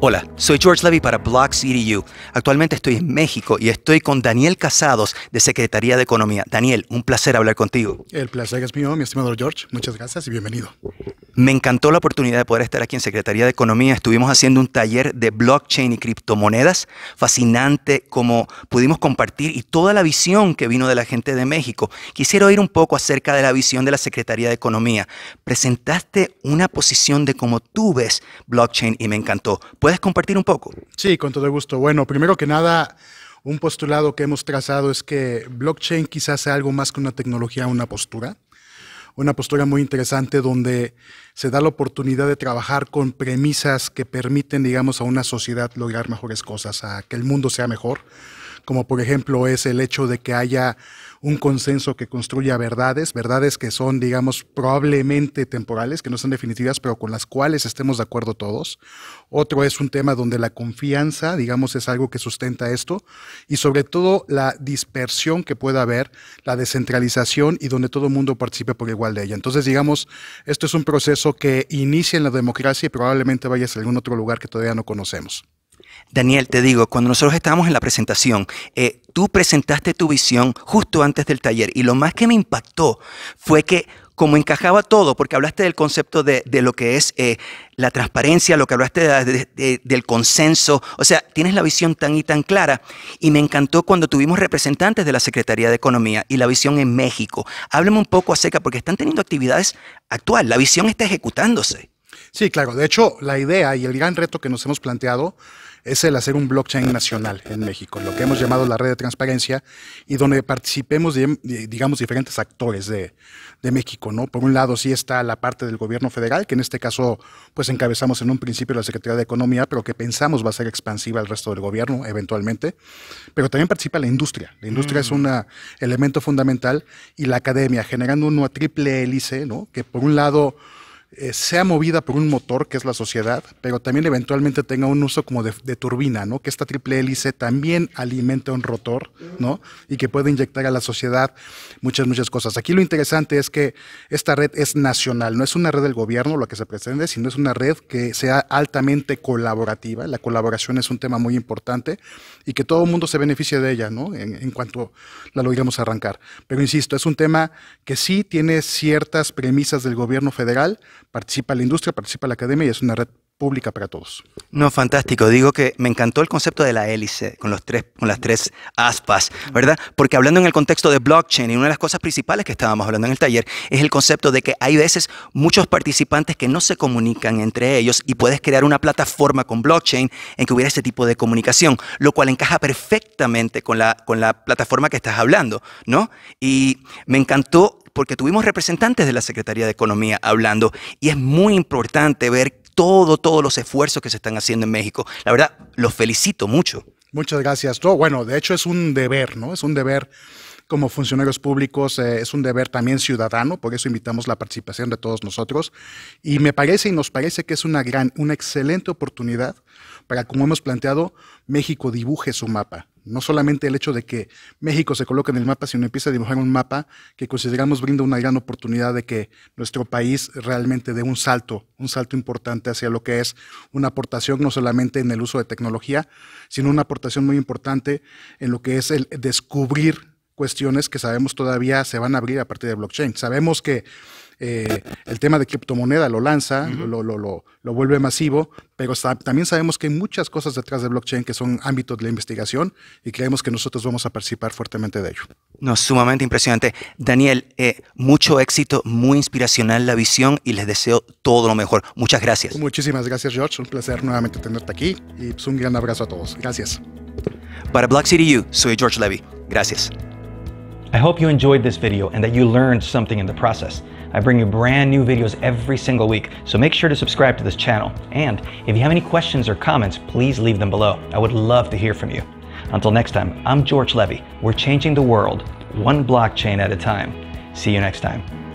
Hola, soy George Levy para City CDU. Actualmente estoy en México y estoy con Daniel Casados de Secretaría de Economía. Daniel, un placer hablar contigo. El placer es mío, mi estimado George. Muchas gracias y bienvenido. Me encantó la oportunidad de poder estar aquí en Secretaría de Economía. Estuvimos haciendo un taller de blockchain y criptomonedas. Fascinante como pudimos compartir y toda la visión que vino de la gente de México. Quisiera oír un poco acerca de la visión de la Secretaría de Economía. Presentaste una posición de cómo tú ves blockchain y me encantó. ¿Puedes compartir un poco? Sí, con todo gusto. Bueno, primero que nada, un postulado que hemos trazado es que blockchain quizás sea algo más que una tecnología, una postura una postura muy interesante donde se da la oportunidad de trabajar con premisas que permiten, digamos, a una sociedad lograr mejores cosas, a que el mundo sea mejor como por ejemplo es el hecho de que haya un consenso que construya verdades, verdades que son, digamos, probablemente temporales, que no son definitivas, pero con las cuales estemos de acuerdo todos. Otro es un tema donde la confianza, digamos, es algo que sustenta esto, y sobre todo la dispersión que pueda haber, la descentralización y donde todo el mundo participe por igual de ella. Entonces, digamos, esto es un proceso que inicia en la democracia y probablemente vaya a algún otro lugar que todavía no conocemos. Daniel, te digo, cuando nosotros estábamos en la presentación, eh, tú presentaste tu visión justo antes del taller y lo más que me impactó fue que como encajaba todo, porque hablaste del concepto de, lo que es eh, la transparencia, lo que hablaste del consenso, o sea, tienes la visión tan y tan clara. Y me encantó cuando tuvimos representantes de la Secretaría de Economía y la visión en México. Háblame un poco acerca, porque están teniendo actividades actuales, la visión está ejecutándose. Sí, claro, de hecho, la idea y el gran reto que nos hemos planteado es el hacer un blockchain nacional en México, lo que hemos llamado la red de transparencia y donde participemos, digamos, diferentes actores de, México, ¿no? Por un lado sí está la parte del gobierno federal, que en este caso pues encabezamos en un principio la Secretaría de Economía, pero que pensamos va a ser expansiva al resto del gobierno eventualmente, pero también participa la industria. La industria es mm. un elemento fundamental y la academia, generando una triple hélice, ¿no? Que por un lado eh, sea movida por un motor, que es la sociedad, pero también eventualmente tenga un uso como de, turbina, ¿no? Que esta triple hélice también alimenta un rotor, ¿no? Y que puede inyectar a la sociedad muchas, muchas cosas. Aquí lo interesante es que esta red es nacional, no es una red del gobierno lo que se pretende, sino es una red que sea altamente colaborativa. La colaboración es un tema muy importante y que todo el mundo se beneficie de ella, ¿no? En, cuanto la logremos arrancar. Pero insisto, es un tema que sí tiene ciertas premisas del gobierno federal, participa la industria, participa la academia y es una red pública para todos. No, fantástico. Digo que me encantó el concepto de la hélice con, los tres, con las tres aspas, ¿verdad? Porque hablando en el contexto de blockchain, y una de las cosas principales que estábamos hablando en el taller es el concepto de que hay veces muchos participantes que no se comunican entre ellos y puedes crear una plataforma con blockchain en que hubiera ese tipo de comunicación, lo cual encaja perfectamente con la, con la plataforma que estás hablando, ¿no? Y me encantó porque tuvimos representantes de la Secretaría de Economía hablando y es muy importante ver todo, todos los esfuerzos que se están haciendo en México. La verdad, los felicito mucho. Muchas gracias. bueno, de hecho es un deber, ¿no? Es un deber como funcionarios públicos eh, es un deber también ciudadano, por eso invitamos la participación de todos nosotros. Y me parece y nos parece que es una gran, una excelente oportunidad para, como hemos planteado, México dibuje su mapa. No solamente el hecho de que México se coloque en el mapa, sino empieza a dibujar un mapa que consideramos brinda una gran oportunidad de que nuestro país realmente dé un salto, un salto importante hacia lo que es una aportación no solamente en el uso de tecnología, sino una aportación muy importante en lo que es el descubrir cuestiones que sabemos todavía se van a abrir a partir de blockchain. Sabemos que eh, el tema de criptomoneda lo lanza, lo, vuelve masivo, pero también sabemos que hay muchas cosas detrás de blockchain que son ámbitos de la investigación y creemos que nosotros vamos a participar fuertemente de ello. No, sumamente impresionante. Daniel, eh, mucho éxito, muy inspiracional la visión y les deseo todo lo mejor. Muchas gracias. Muchísimas gracias, George. Un placer nuevamente tenerte aquí y pues un gran abrazo a todos. Gracias. Para Black City U, soy George Levy. Gracias. I hope you enjoyed this video and that you learned something in the process. I bring you brand new videos every single week, so make sure to subscribe to this channel. And if you have any questions or comments, please leave them below. I would love to hear from you. Until next time, I'm George Levy. We're changing the world, one blockchain at a time. See you next time.